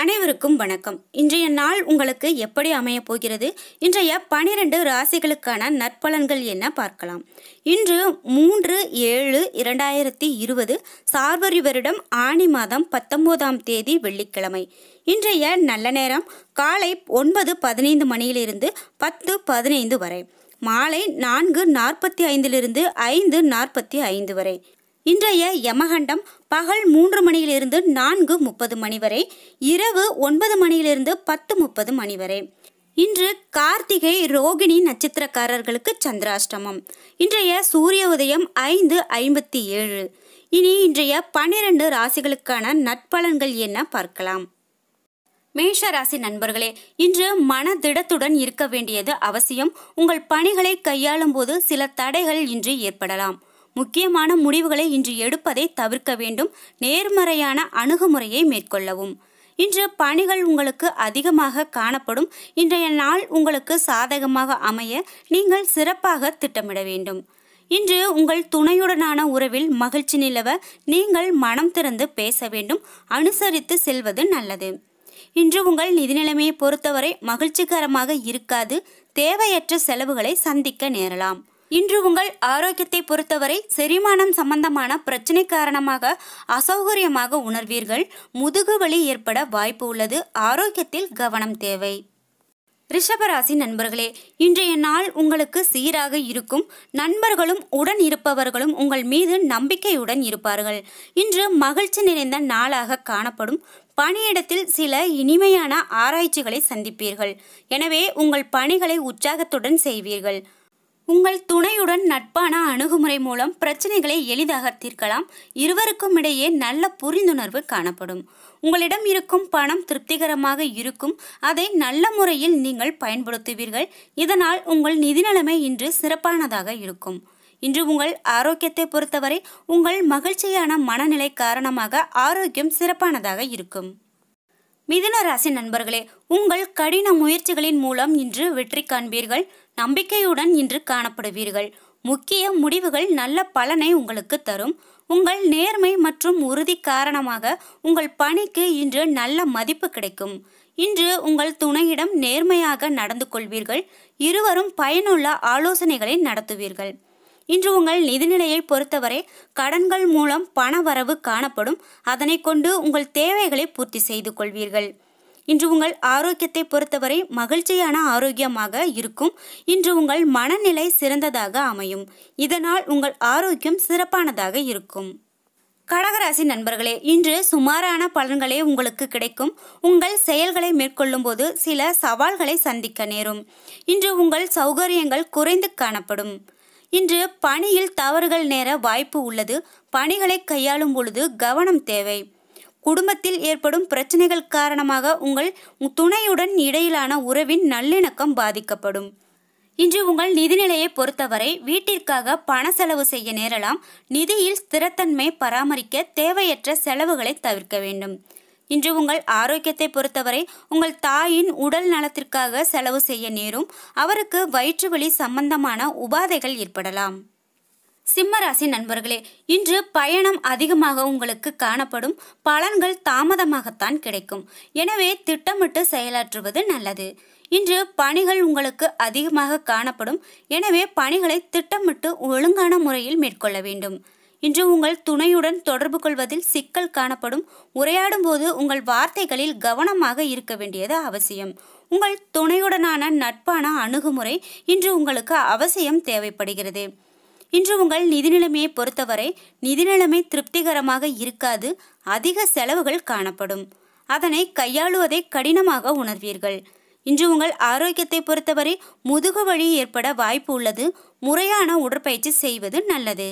அனைவருக்கும் வணக்கம் இன்றைய நாள் உங்களுக்கு எப்படி அமையப் போகிறது இன்றைய பனிரெண்டு ராசிகளுக்கான நற்பலன்கள் என்ன பார்க்கலாம் இன்று மூன்று ஏழு இரண்டாயிரத்தி இருபது சார்வரி வருடம் ஆணி மாதம் பத்தொன்பதாம் தேதி வெள்ளிக்கிழமை இன்றைய நல்ல நேரம் காலை ஒன்பது பதினைந்து மணியிலிருந்து பத்து பதினைந்து வரை மாலை நான்கு நாற்பத்தி ஐந்திலிருந்து ஐந்து நாற்பத்தி ஐந்து வரை இன்றைய யமகண்டம் பகல் மூன்று மணியிலிருந்து நான்கு முப்பது மணி வரை இரவு ஒன்பது மணியிலிருந்து பத்து முப்பது மணி வரை இன்று கார்த்திகை ரோகிணி நட்சத்திரக்காரர்களுக்கு சந்திராஷ்டமம் இன்றைய சூரிய உதயம் ஐந்து ஐம்பத்தி ஏழு இனி இன்றைய பன்னிரண்டு ராசிகளுக்கான நட்பலன்கள் என்ன பார்க்கலாம் மேஷ ராசி நண்பர்களே இன்று மன திடத்துடன் இருக்க வேண்டியது அவசியம் உங்கள் பணிகளை கையாளும் போது சில தடைகள் இன்று ஏற்படலாம் முக்கியமான முடிவுகளை இன்று எடுப்பதை தவிர்க்க வேண்டும் நேர்மறையான அணுகுமுறையை மேற்கொள்ளவும் இன்று பணிகள் உங்களுக்கு அதிகமாக காணப்படும் இன்றைய நாள் உங்களுக்கு சாதகமாக அமைய நீங்கள் சிறப்பாக திட்டமிட வேண்டும் இன்று உங்கள் துணையுடனான உறவில் மகிழ்ச்சி நிலவ நீங்கள் மனம் திறந்து பேச வேண்டும் அனுசரித்து செல்வது நல்லது இன்று உங்கள் நிதி நிலைமையை பொறுத்தவரை மகிழ்ச்சிகரமாக இருக்காது தேவையற்ற செலவுகளை சந்திக்க நேரலாம் இன்று உங்கள் ஆரோக்கியத்தை பொறுத்தவரை செரிமானம் சம்பந்தமான பிரச்சனை காரணமாக அசௌகரியமாக உணர்வீர்கள் முதுகு வலி ஏற்பட வாய்ப்பு உள்ளது ஆரோக்கியத்தில் கவனம் தேவை ரிஷபராசி நண்பர்களே இன்றைய நாள் உங்களுக்கு சீராக இருக்கும் நண்பர்களும் உடன் இருப்பவர்களும் உங்கள் மீது நம்பிக்கையுடன் இருப்பார்கள் இன்று மகிழ்ச்சி நிறைந்த நாளாக காணப்படும் பணியிடத்தில் சில இனிமையான ஆராய்ச்சிகளை சந்திப்பீர்கள் எனவே உங்கள் பணிகளை உற்சாகத்துடன் செய்வீர்கள் உங்கள் துணையுடன் நட்பான அணுகுமுறை மூலம் பிரச்சனைகளை எளிதாக தீர்க்கலாம் இருவருக்கும் இடையே நல்ல புரிந்துணர்வு காணப்படும் உங்களிடம் இருக்கும் பணம் திருப்திகரமாக இருக்கும் அதை நல்ல முறையில் நீங்கள் பயன்படுத்துவீர்கள் இதனால் உங்கள் நிதி நிலைமை இன்று சிறப்பானதாக இருக்கும் இன்று உங்கள் ஆரோக்கியத்தை பொறுத்தவரை உங்கள் மகிழ்ச்சியான மனநிலை காரணமாக ஆரோக்கியம் சிறப்பானதாக இருக்கும் மிதுன ராசி நண்பர்களே உங்கள் கடின முயற்சிகளின் மூலம் இன்று வெற்றி காண்பீர்கள் நம்பிக்கையுடன் இன்று காணப்படுவீர்கள் முக்கிய முடிவுகள் நல்ல பலனை உங்களுக்கு தரும் உங்கள் நேர்மை மற்றும் உறுதி காரணமாக உங்கள் பணிக்கு இன்று நல்ல மதிப்பு கிடைக்கும் இன்று உங்கள் துணையிடம் நேர்மையாக நடந்து கொள்வீர்கள் இருவரும் பயனுள்ள ஆலோசனைகளை நடத்துவீர்கள் இன்று உங்கள் நிதிநிலையை பொறுத்தவரை கடன்கள் மூலம் பண வரவு காணப்படும் அதனை கொண்டு உங்கள் தேவைகளை பூர்த்தி செய்து கொள்வீர்கள் இன்று உங்கள் ஆரோக்கியத்தை பொறுத்தவரை மகிழ்ச்சியான ஆரோக்கியமாக இருக்கும் இன்று உங்கள் மனநிலை சிறந்ததாக அமையும் இதனால் உங்கள் ஆரோக்கியம் சிறப்பானதாக இருக்கும் கடகராசி நண்பர்களே இன்று சுமாரான பலன்களே உங்களுக்கு கிடைக்கும் உங்கள் செயல்களை மேற்கொள்ளும் போது சில சவால்களை சந்திக்க நேரும் இன்று உங்கள் சௌகரியங்கள் குறைந்து காணப்படும் இன்று பணியில் தவறுகள் நேர வாய்ப்பு உள்ளது பணிகளை கையாளும் பொழுது கவனம் தேவை குடும்பத்தில் ஏற்படும் பிரச்சனைகள் காரணமாக உங்கள் துணையுடன் இடையிலான உறவின் நல்லிணக்கம் பாதிக்கப்படும் இன்று உங்கள் நிதிநிலையை பொறுத்தவரை வீட்டிற்காக பண செலவு செய்ய நேரலாம் நிதியில் ஸ்திரத்தன்மை பராமரிக்க தேவையற்ற செலவுகளை தவிர்க்க வேண்டும் இன்று உங்கள் ஆரோக்கியத்தை பொறுத்தவரை உங்கள் தாயின் உடல் நலத்திற்காக செலவு செய்ய நேரும் அவருக்கு வயிற்று வழி சம்பந்தமான உபாதைகள் ஏற்படலாம் சிம்மராசி நண்பர்களே இன்று பயணம் அதிகமாக உங்களுக்கு காணப்படும் பலன்கள் தாமதமாகத்தான் கிடைக்கும் எனவே திட்டமிட்டு செயலாற்றுவது நல்லது இன்று பணிகள் உங்களுக்கு அதிகமாக காணப்படும் எனவே பணிகளை திட்டமிட்டு ஒழுங்கான முறையில் மேற்கொள்ள வேண்டும் இன்று உங்கள் துணையுடன் தொடர்பு கொள்வதில் சிக்கல் காணப்படும் உரையாடும் போது உங்கள் வார்த்தைகளில் கவனமாக இருக்க வேண்டியது அவசியம் உங்கள் துணையுடனான நட்பான அணுகுமுறை இன்று உங்களுக்கு அவசியம் தேவைப்படுகிறது இன்று உங்கள் நிதி நிலைமையை பொறுத்தவரை நிதி நிலைமை திருப்திகரமாக இருக்காது அதிக செலவுகள் காணப்படும் அதனை கையாளுவதை கடினமாக உணர்வீர்கள் இன்று உங்கள் ஆரோக்கியத்தை பொறுத்தவரை முதுகு வழி ஏற்பட வாய்ப்பு உள்ளது முறையான உடற்பயிற்சி செய்வது நல்லது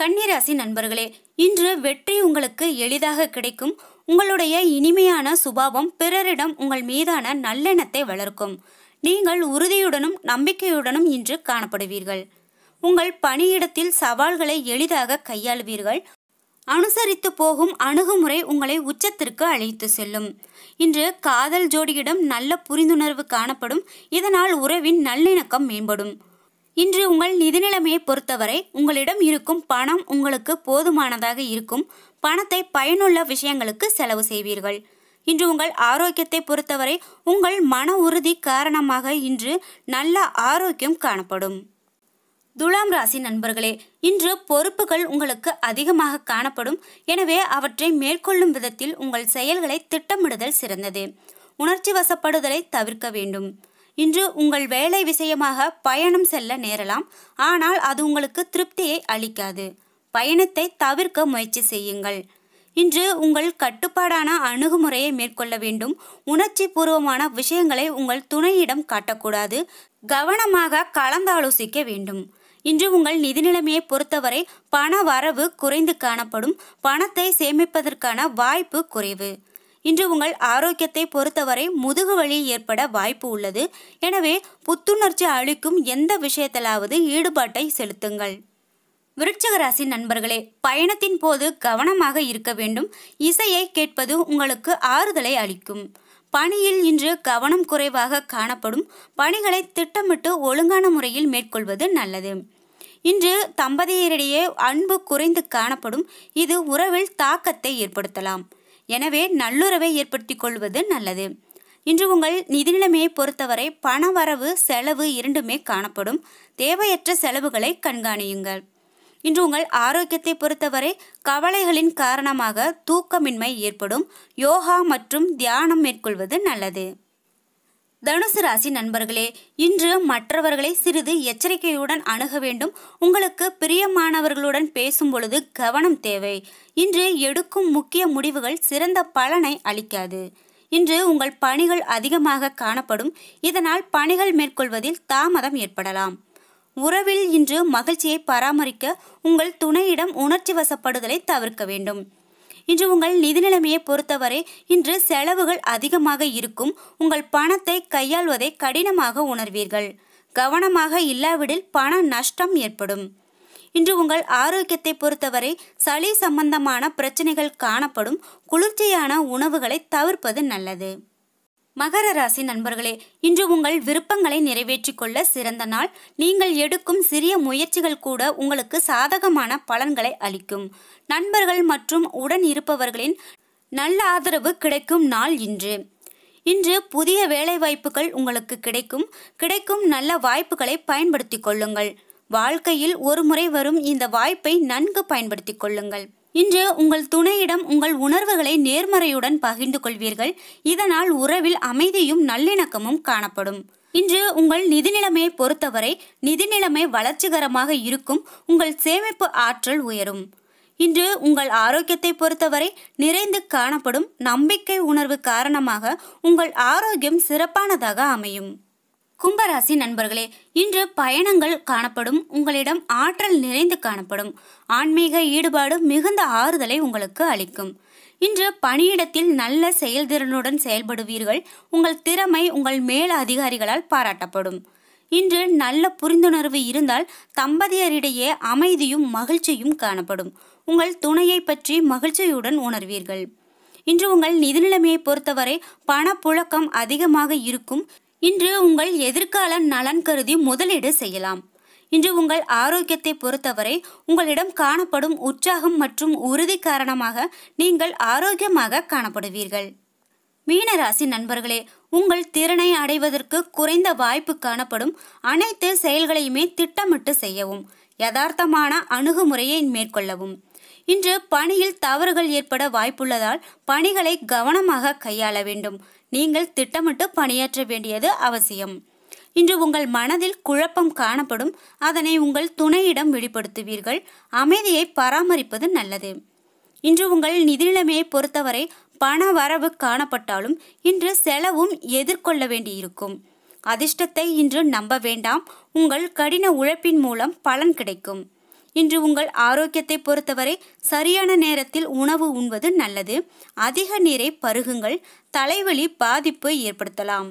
கன்னிராசி நண்பர்களே இன்று வெற்றி உங்களுக்கு எளிதாக கிடைக்கும் உங்களுடைய இனிமையான சுபாவம் பிறரிடம் உங்கள் மீதான நல்லெண்ணத்தை வளர்க்கும் நீங்கள் உறுதியுடனும் நம்பிக்கையுடனும் இன்று காணப்படுவீர்கள் உங்கள் பணியிடத்தில் சவால்களை எளிதாக கையாளுவீர்கள் அனுசரித்து போகும் அணுகுமுறை உங்களை உச்சத்திற்கு அழைத்து செல்லும் இன்று காதல் ஜோடியிடம் நல்ல புரிந்துணர்வு காணப்படும் இதனால் உறவின் நல்லிணக்கம் மேம்படும் இன்று உங்கள் நிதிநிலைமையை பொறுத்தவரை உங்களிடம் இருக்கும் பணம் உங்களுக்கு போதுமானதாக இருக்கும் பணத்தை பயனுள்ள விஷயங்களுக்கு செலவு செய்வீர்கள் இன்று உங்கள் ஆரோக்கியத்தை பொறுத்தவரை உங்கள் மன உறுதி காரணமாக இன்று நல்ல ஆரோக்கியம் காணப்படும் துலாம் ராசி நண்பர்களே இன்று பொறுப்புகள் உங்களுக்கு அதிகமாக காணப்படும் எனவே அவற்றை மேற்கொள்ளும் விதத்தில் உங்கள் செயல்களை திட்டமிடுதல் சிறந்தது உணர்ச்சி வசப்படுதலை தவிர்க்க வேண்டும் இன்று உங்கள் வேலை விஷயமாக பயணம் செல்ல நேரலாம் ஆனால் அது உங்களுக்கு திருப்தியை அளிக்காது பயணத்தை தவிர்க்க முயற்சி செய்யுங்கள் இன்று உங்கள் கட்டுப்பாடான அணுகுமுறையை மேற்கொள்ள வேண்டும் உணர்ச்சி பூர்வமான விஷயங்களை உங்கள் துணையிடம் காட்டக்கூடாது கவனமாக கலந்தாலோசிக்க வேண்டும் இன்று உங்கள் நிதி நிலைமையை பொறுத்தவரை பண வரவு குறைந்து காணப்படும் பணத்தை சேமிப்பதற்கான வாய்ப்பு குறைவு இன்று உங்கள் ஆரோக்கியத்தை பொறுத்தவரை முதுகு வலி ஏற்பட வாய்ப்பு உள்ளது எனவே புத்துணர்ச்சி அளிக்கும் எந்த விஷயத்திலாவது ஈடுபாட்டை செலுத்துங்கள் ராசி நண்பர்களே பயணத்தின் போது கவனமாக இருக்க வேண்டும் இசையை கேட்பது உங்களுக்கு ஆறுதலை அளிக்கும் பணியில் இன்று கவனம் குறைவாக காணப்படும் பணிகளை திட்டமிட்டு ஒழுங்கான முறையில் மேற்கொள்வது நல்லது இன்று தம்பதியரிடையே அன்பு குறைந்து காணப்படும் இது உறவில் தாக்கத்தை ஏற்படுத்தலாம் எனவே நல்லுறவை ஏற்படுத்தி கொள்வது நல்லது இன்று உங்கள் நிதிநிலைமையை பொறுத்தவரை பண வரவு செலவு இரண்டுமே காணப்படும் தேவையற்ற செலவுகளை கண்காணியுங்கள் இன்று உங்கள் ஆரோக்கியத்தை பொறுத்தவரை கவலைகளின் காரணமாக தூக்கமின்மை ஏற்படும் யோகா மற்றும் தியானம் மேற்கொள்வது நல்லது தனுசு ராசி நண்பர்களே இன்று மற்றவர்களை சிறிது எச்சரிக்கையுடன் அணுக வேண்டும் உங்களுக்கு பிரியமானவர்களுடன் பேசும் பொழுது கவனம் தேவை இன்று எடுக்கும் முக்கிய முடிவுகள் சிறந்த பலனை அளிக்காது இன்று உங்கள் பணிகள் அதிகமாக காணப்படும் இதனால் பணிகள் மேற்கொள்வதில் தாமதம் ஏற்படலாம் உறவில் இன்று மகிழ்ச்சியை பராமரிக்க உங்கள் துணையிடம் உணர்ச்சி வசப்படுதலை தவிர்க்க வேண்டும் இன்று உங்கள் நிதி நிலைமையை பொறுத்தவரை இன்று செலவுகள் அதிகமாக இருக்கும் உங்கள் பணத்தை கையாள்வதை கடினமாக உணர்வீர்கள் கவனமாக இல்லாவிடில் பண நஷ்டம் ஏற்படும் இன்று உங்கள் ஆரோக்கியத்தை பொறுத்தவரை சளி சம்பந்தமான பிரச்சனைகள் காணப்படும் குளிர்ச்சியான உணவுகளை தவிர்ப்பது நல்லது மகர ராசி நண்பர்களே இன்று உங்கள் விருப்பங்களை நிறைவேற்றிக் கொள்ள சிறந்த நாள் நீங்கள் எடுக்கும் சிறிய முயற்சிகள் கூட உங்களுக்கு சாதகமான பலன்களை அளிக்கும் நண்பர்கள் மற்றும் உடன் இருப்பவர்களின் நல்ல ஆதரவு கிடைக்கும் நாள் இன்று இன்று புதிய வேலைவாய்ப்புகள் உங்களுக்கு கிடைக்கும் கிடைக்கும் நல்ல வாய்ப்புகளை பயன்படுத்திக் கொள்ளுங்கள் வாழ்க்கையில் ஒரு முறை வரும் இந்த வாய்ப்பை நன்கு பயன்படுத்திக் கொள்ளுங்கள் இன்று உங்கள் துணையிடம் உங்கள் உணர்வுகளை நேர்மறையுடன் பகிர்ந்து கொள்வீர்கள் இதனால் உறவில் அமைதியும் நல்லிணக்கமும் காணப்படும் இன்று உங்கள் நிதிநிலைமையை பொறுத்தவரை நிதிநிலைமை வளர்ச்சிகரமாக இருக்கும் உங்கள் சேமிப்பு ஆற்றல் உயரும் இன்று உங்கள் ஆரோக்கியத்தை பொறுத்தவரை நிறைந்து காணப்படும் நம்பிக்கை உணர்வு காரணமாக உங்கள் ஆரோக்கியம் சிறப்பானதாக அமையும் கும்பராசி நண்பர்களே இன்று பயணங்கள் காணப்படும் உங்களிடம் ஆற்றல் நிறைந்து காணப்படும் ஆன்மீக ஈடுபாடு மிகுந்த ஆறுதலை உங்களுக்கு அளிக்கும் இன்று பணியிடத்தில் நல்ல செயல்திறனுடன் செயல்படுவீர்கள் உங்கள் திறமை உங்கள் மேல் அதிகாரிகளால் பாராட்டப்படும் இன்று நல்ல புரிந்துணர்வு இருந்தால் தம்பதியரிடையே அமைதியும் மகிழ்ச்சியும் காணப்படும் உங்கள் துணையை பற்றி மகிழ்ச்சியுடன் உணர்வீர்கள் இன்று உங்கள் நிதிநிலைமையை பொறுத்தவரை பணப்புழக்கம் அதிகமாக இருக்கும் இன்று உங்கள் எதிர்கால நலன் கருதி முதலீடு செய்யலாம் இன்று உங்கள் ஆரோக்கியத்தை பொறுத்தவரை உங்களிடம் காணப்படும் உற்சாகம் மற்றும் உறுதி காரணமாக நீங்கள் ஆரோக்கியமாக காணப்படுவீர்கள் மீனராசி நண்பர்களே உங்கள் திறனை அடைவதற்கு குறைந்த வாய்ப்பு காணப்படும் அனைத்து செயல்களையுமே திட்டமிட்டு செய்யவும் யதார்த்தமான அணுகுமுறையை மேற்கொள்ளவும் இன்று பணியில் தவறுகள் ஏற்பட வாய்ப்புள்ளதால் பணிகளை கவனமாக கையாள வேண்டும் நீங்கள் திட்டமிட்டு பணியாற்ற வேண்டியது அவசியம் இன்று உங்கள் மனதில் குழப்பம் காணப்படும் அதனை உங்கள் துணையிடம் வெளிப்படுத்துவீர்கள் அமைதியை பராமரிப்பது நல்லது இன்று உங்கள் நிதிநிலைமையை பொறுத்தவரை பண வரவு காணப்பட்டாலும் இன்று செலவும் எதிர்கொள்ள வேண்டியிருக்கும் அதிர்ஷ்டத்தை இன்று நம்ப வேண்டாம் உங்கள் கடின உழைப்பின் மூலம் பலன் கிடைக்கும் இன்று உங்கள் ஆரோக்கியத்தை பொறுத்தவரை சரியான நேரத்தில் உணவு உண்பது நல்லது அதிக நீரை பருகுங்கள் தலைவலி பாதிப்பை ஏற்படுத்தலாம்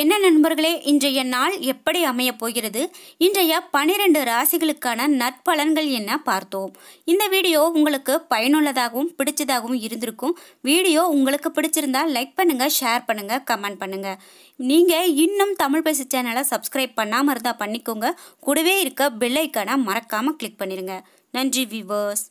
என்ன நண்பர்களே இன்றைய நாள் எப்படி அமையப் போகிறது இன்றைய பனிரெண்டு ராசிகளுக்கான நற்பலன்கள் என்ன பார்த்தோம் இந்த வீடியோ உங்களுக்கு பயனுள்ளதாகவும் பிடிச்சதாகவும் இருந்திருக்கும் வீடியோ உங்களுக்கு பிடிச்சிருந்தா லைக் பண்ணுங்கள் ஷேர் பண்ணுங்கள் கமெண்ட் பண்ணுங்கள் நீங்கள் இன்னும் தமிழ் பேசு சேனலை சப்ஸ்கிரைப் பண்ணாமல் இருந்தால் பண்ணிக்கோங்க கூடவே இருக்க பெல்லைக்கான மறக்காமல் கிளிக் பண்ணிடுங்க நன்றி விவர்ஸ்